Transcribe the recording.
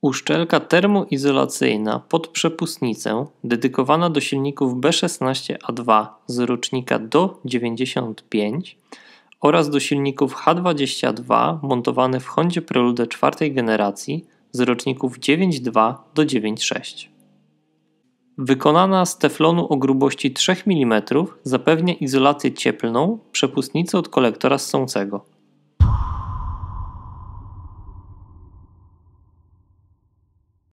Uszczelka termoizolacyjna pod przepustnicę dedykowana do silników B16A2 z rocznika do 95 oraz do silników H22 montowanych w Hondzie Prelude czwartej generacji z roczników 9.2 do 9.6. Wykonana z teflonu o grubości 3 mm zapewnia izolację cieplną przepustnicy od kolektora ssącego.